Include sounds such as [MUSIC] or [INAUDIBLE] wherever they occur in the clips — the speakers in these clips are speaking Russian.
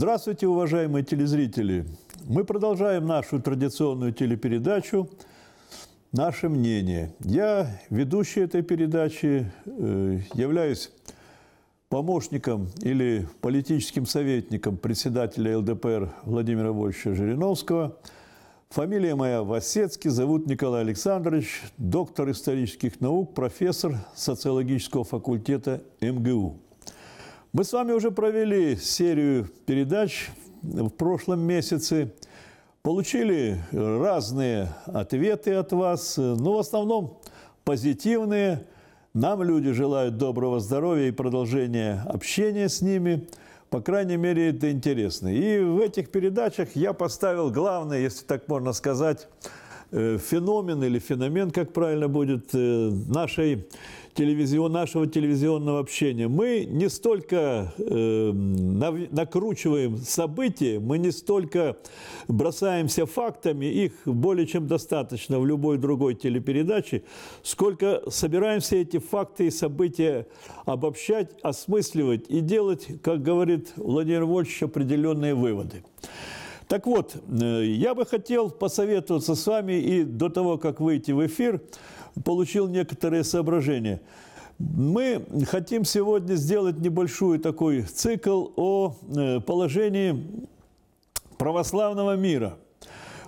Здравствуйте, уважаемые телезрители! Мы продолжаем нашу традиционную телепередачу «Наше мнение». Я ведущий этой передачи, э, являюсь помощником или политическим советником председателя ЛДПР Владимира Вольфовича Жириновского. Фамилия моя Васецкий, зовут Николай Александрович, доктор исторических наук, профессор социологического факультета МГУ. Мы с вами уже провели серию передач в прошлом месяце, получили разные ответы от вас, но в основном позитивные. Нам люди желают доброго здоровья и продолжения общения с ними. По крайней мере, это интересно. И в этих передачах я поставил главный, если так можно сказать, э, феномен или феномен, как правильно будет, э, нашей телевизион, нашего телевизионного общения. Мы не столько э, накручиваем события, мы не столько бросаемся фактами, их более чем достаточно в любой другой телепередаче, сколько собираем все эти факты и события обобщать, осмысливать и делать, как говорит Владимир Вольфович, определенные выводы. Так вот, э, я бы хотел посоветоваться с вами и до того, как выйти в эфир, получил некоторые соображения. Мы хотим сегодня сделать небольшой такой цикл о э, положении православного мира.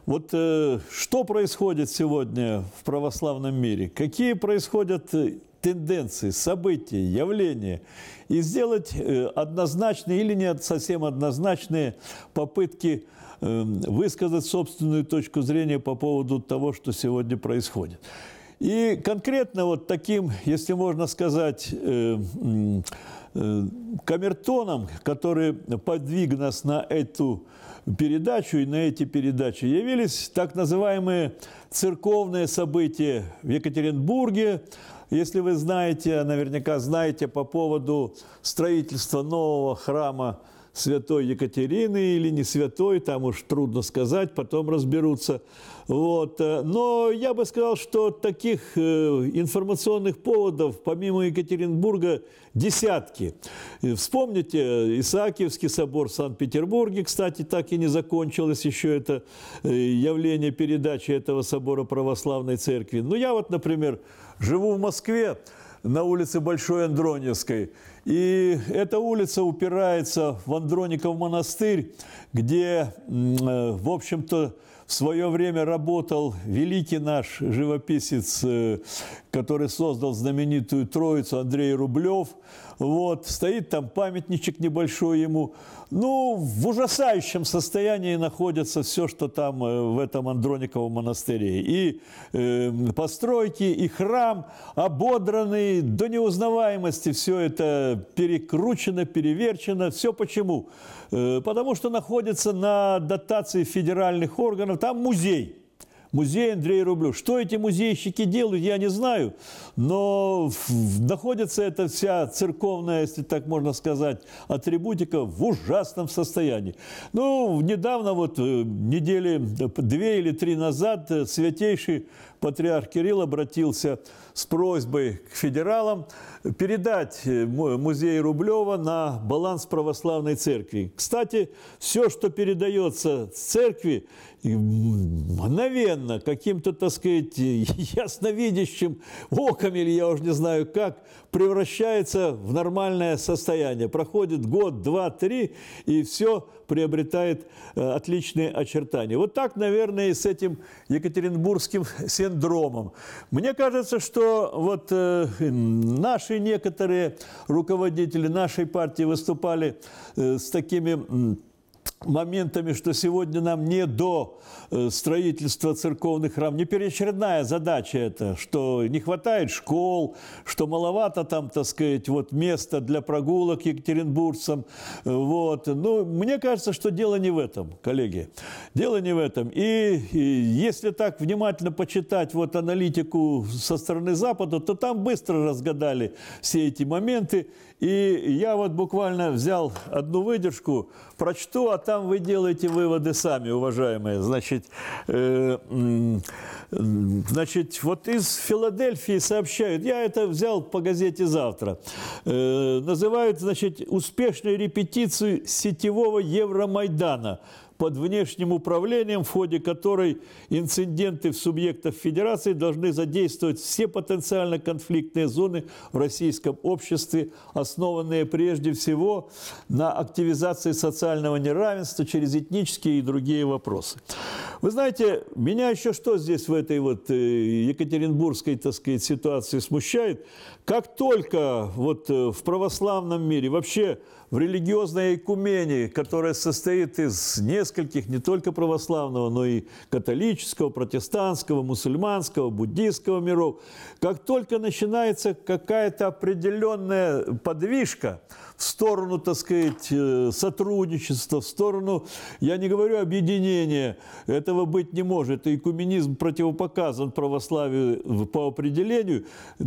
Вот э, что происходит сегодня в православном мире? Какие происходят э, тенденции, события, явления? И сделать э, однозначные или не совсем однозначные попытки э, высказать собственную точку зрения по поводу того, что сегодня происходит. И конкретно вот таким, если можно сказать, э, э, камертоном, который подвиг нас на эту передачу и на эти передачи, явились так называемые церковные события в Екатеринбурге, если вы знаете, наверняка знаете по поводу строительства нового храма святой Екатерины или не святой, там уж трудно сказать, потом разберутся. Вот. Э, но я бы сказал, что таких э, информационных поводов помимо Екатеринбурга десятки. Э, вспомните Исаакиевский собор в Санкт-Петербурге, кстати, так и не закончилось еще это явление передачи этого собора православной церкви. Ну, я вот, например, живу в Москве, на улице Большой Андроневской. И эта улица упирается в Андроников монастырь, где, э, в общем-то, в свое время работал великий наш живописец э, который создал знаменитую Троицу Андрей Рублев. Вот, стоит там памятничек небольшой ему. Ну, в ужасающем состоянии находится все, что там э, в этом Андрониковом монастыре. И э, постройки, и храм ободранный до неузнаваемости. Все это перекручено, переверчено. Все почему? Э, потому что находится на дотации федеральных органов. Там музей – Музей Андрей Рублю. Что эти музейщики делают, я не знаю, но находится эта вся церковная, если так можно сказать, атрибутика в ужасном состоянии. Ну, недавно, вот э, недели э, две или три назад, э, святейший патриарх Кирилл обратился с просьбой к федералам передать э, музей Рублева на баланс православной церкви. Кстати, все, что передается церкви, мгновенно каким-то, так сказать, [LAUGHS] ясновидящим оком, или я уже не знаю как, превращается в нормальное состояние. Проходит год, два, три, и все приобретает э, отличные очертания. Вот так, наверное, и с этим екатеринбургским [LAUGHS] синдромом. Мне кажется, что вот э, наши некоторые руководители нашей партии выступали э, с такими моментами, что сегодня нам не до э, строительства церковных храмов. Не переочередная задача это, что не хватает школ, что маловато там, так сказать, вот места для прогулок екатеринбургцам. Вот. Ну, мне кажется, что дело не в этом, коллеги. Дело не в этом. И, и если так внимательно почитать вот аналитику со стороны Запада, то там быстро разгадали все эти моменты. И я вот буквально взял одну выдержку, прочту, а там там вы делаете выводы сами, уважаемые. Значит, э, значит, вот из Филадельфии сообщают, я это взял по газете «Завтра», э, называют, значит, успешную репетицию сетевого Евромайдана – под внешним управлением, в ходе которой инциденты в субъектах Федерации должны задействовать все потенциально конфликтные зоны в российском обществе, основанные прежде всего на активизации социального неравенства через этнические и другие вопросы. Вы знаете, меня еще что здесь в этой вот э, Екатеринбургской, так сказать, ситуации смущает? Как только вот э, в православном мире, вообще в религиозной экумении, которая состоит из нескольких, не только православного, но и католического, протестантского, мусульманского, буддийского миров, как только начинается какая-то определенная подвижка в сторону, так сказать, э, сотрудничества, в сторону, я не говорю объединения, этого быть не может, и экуменизм противопоказан православию по определению,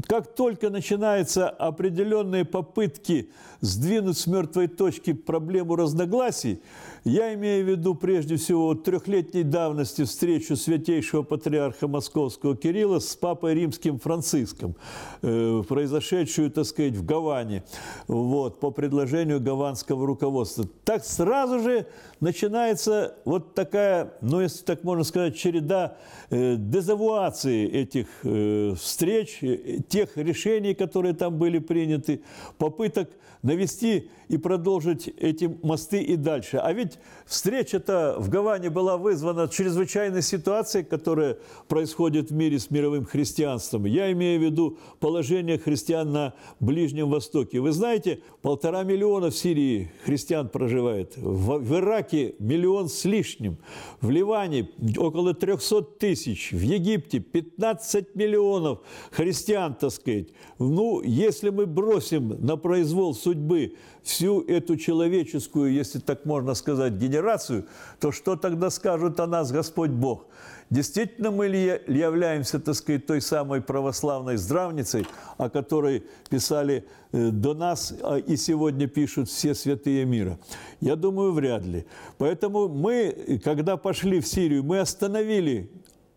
как только начинается начинаются определенные попытки сдвинуть с мертвой точки проблему разногласий, я имею в виду прежде всего трехлетней давности встречу святейшего патриарха Московского Кирилла с папой римским Франциском, э, произошедшую, так сказать, в Гаване, вот, по предложению гаванского руководства. Так сразу же начинается вот такая, ну, если так можно сказать, череда э, дезавуации этих э, встреч, тех решений, которые там были приняты, попыток навести и продолжить эти мосты и дальше. А ведь ведь встреча-то в Гаване была вызвана чрезвычайной ситуацией, которая происходит в мире с мировым христианством. Я имею в виду положение христиан на Ближнем Востоке. Вы знаете, полтора миллиона в Сирии христиан проживает, в, в Ираке миллион с лишним, в Ливане около 300 тысяч, в Египте 15 миллионов христиан, так сказать. Ну, если мы бросим на произвол судьбы всю эту человеческую, если так можно сказать, генерацию, то что тогда скажет о нас Господь Бог? Действительно мы ли являемся, так сказать, той самой православной здравницей, о которой писали э, до нас а, и сегодня пишут все святые мира? Я думаю, вряд ли. Поэтому мы, когда пошли в Сирию, мы остановили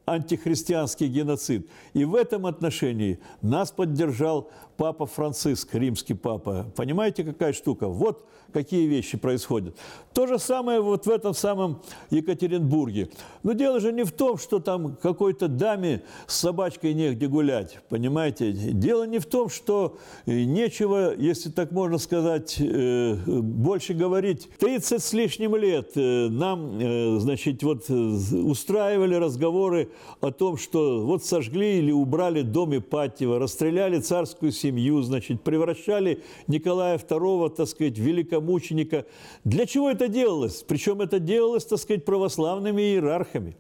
антихристианский геноцид. И в этом отношении нас поддержал папа Франциск, римский папа. Понимаете, какая штука? Вот какие вещи происходят. То же самое вот в этом самом Екатеринбурге. Но дело же не в том, что там какой-то даме с собачкой негде гулять, понимаете? Дело не в том, что э, нечего, если так можно сказать, э, больше говорить. 30 с лишним лет э, нам, значит, вот устраивали разговоры о том, что вот сожгли или убрали дом Ипатьева, расстреляли царскую семью, семью, значит, превращали Николая II, так сказать, в великомученика. Для чего это делалось? Причем это делалось, так сказать, православными иерархами.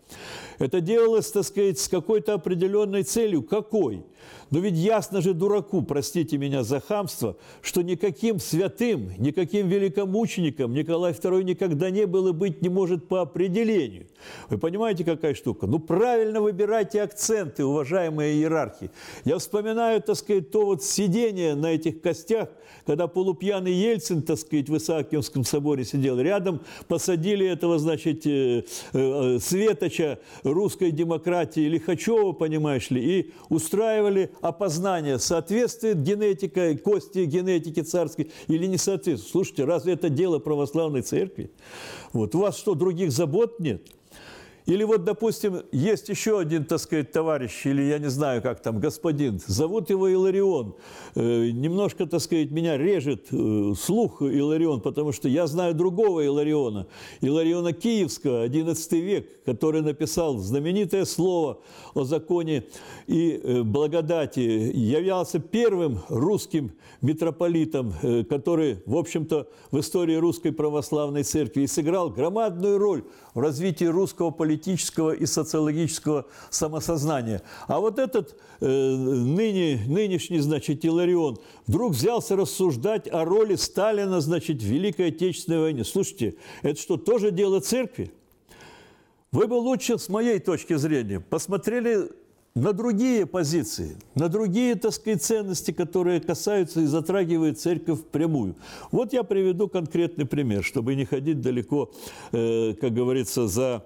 Это делалось, так сказать, с какой-то определенной целью. Какой? Но ну, ведь ясно же дураку, простите меня за хамство, что никаким святым, никаким великомучеником Николай II никогда не был и быть не может по определению. Вы понимаете, какая штука? Ну, правильно выбирайте акценты, уважаемые иерархи. Я вспоминаю, так сказать, то вот сидение на этих костях, когда полупьяный Ельцин, так сказать, в Исаакиевском соборе сидел рядом, посадили этого, значит, э, э, Светоча русской демократии Лихачева, понимаешь ли, и устраивали опознание, соответствует генетика, кости генетики царской или не соответствует. Слушайте, разве это дело православной церкви? Вот у вас что, других забот нет? Или вот, допустим, есть еще один, так сказать, товарищ, или я не знаю, как там, господин, зовут его Иларион. Э, немножко, так сказать, меня режет э, слух Иларион, потому что я знаю другого Илариона, Илариона Киевского, XI век, который написал знаменитое слово о законе и э, благодати, являлся первым русским митрополитом, который, в общем-то, в истории русской православной церкви и сыграл громадную роль в развитии русского политического политического и социологического самосознания. А вот этот э, ныне, нынешний, значит, Иларион вдруг взялся рассуждать о роли Сталина, значит, в Великой Отечественной войне. Слушайте, это что, тоже дело церкви? Вы бы лучше, с моей точки зрения, посмотрели на другие позиции, на другие, так сказать, ценности, которые касаются и затрагивают церковь прямую. Вот я приведу конкретный пример, чтобы не ходить далеко, э, как говорится, за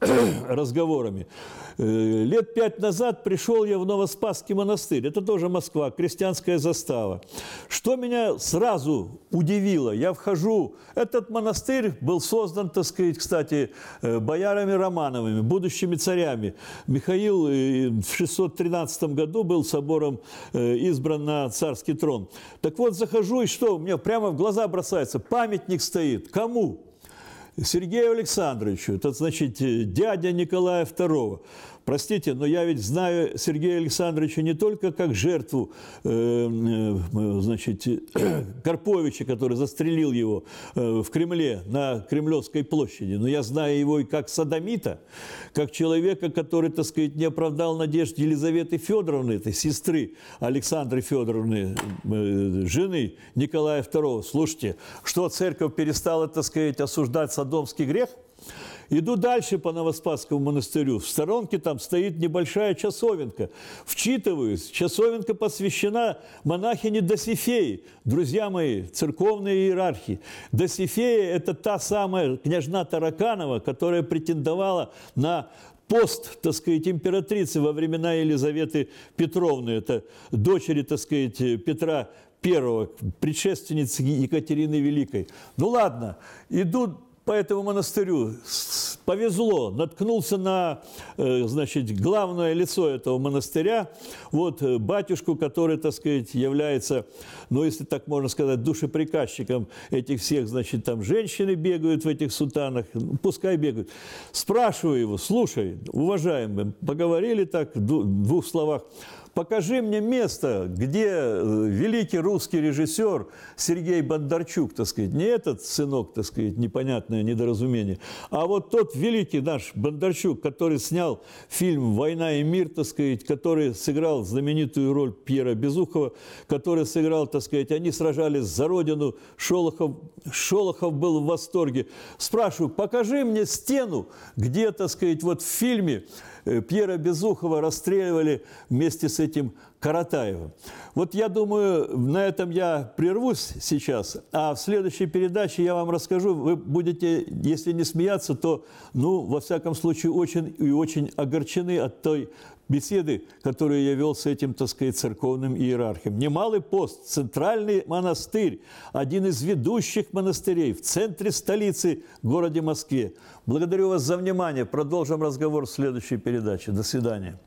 [COUGHS] разговорами. Э, лет пять назад пришел я в Новоспасский монастырь. Это тоже Москва, крестьянская застава. Что меня сразу удивило, я вхожу... Этот монастырь был создан, так сказать, кстати, э, боярами Романовыми, будущими царями. Михаил э, в 613 году был собором избран на царский трон. Так вот, захожу, и что? У меня прямо в глаза бросается. Памятник стоит. Кому? Сергею Александровичу, это значит э, дядя Николая II. Простите, но я ведь знаю Сергея Александровича не только как жертву э, э, значит, [CLEARS THROAT] Карповича, который застрелил его в Кремле, на Кремлевской площади, но я знаю его и как садомита, как человека, который, так сказать, не оправдал надежд Елизаветы Федоровны, этой сестры Александры Федоровны, жены Николая II. Слушайте, что церковь перестала, так сказать, осуждать садомитов, Сардомский грех. Иду дальше по Новоспасскому монастырю. В сторонке там стоит небольшая часовенка. Вчитываюсь. Часовенка посвящена монахине Досифеи. Друзья мои, церковные иерархи. Досифея – это та самая княжна Тараканова, которая претендовала на пост, так сказать, императрицы во времена Елизаветы Петровны, это дочери, так сказать, Петра Первого, предшественницы Екатерины Великой. Ну ладно, идут по этому монастырю, повезло, наткнулся на, э, значит, главное лицо этого монастыря, вот э, батюшку, который, так сказать, является, ну, если так можно сказать, душеприказчиком этих всех, значит, там женщины бегают в этих сутанах, ну, пускай бегают. Спрашиваю его, слушай, уважаемый, поговорили так в двух словах, Покажи мне место, где э, великий русский режиссер Сергей Бондарчук, так сказать, не этот сынок, так сказать, непонятное недоразумение, а вот тот великий наш Бондарчук, который снял фильм «Война и мир», так сказать, который сыграл знаменитую роль Пьера Безухова, который сыграл, так сказать, они сражались за родину, Шолохов, Шолохов был в восторге. Спрашиваю, покажи мне стену, где, так сказать, вот в фильме Э, Пьера Безухова расстреливали вместе с этим Каратаевым. Вот я думаю, на этом я прервусь сейчас, а в следующей передаче я вам расскажу, вы будете, если не смеяться, то, ну, во всяком случае, очень и очень огорчены от той беседы, которые я вел с этим, так сказать, церковным иерархом. Немалый пост, центральный монастырь, один из ведущих монастырей в центре столицы, городе Москве. Благодарю вас за внимание. Продолжим разговор в следующей передаче. До свидания.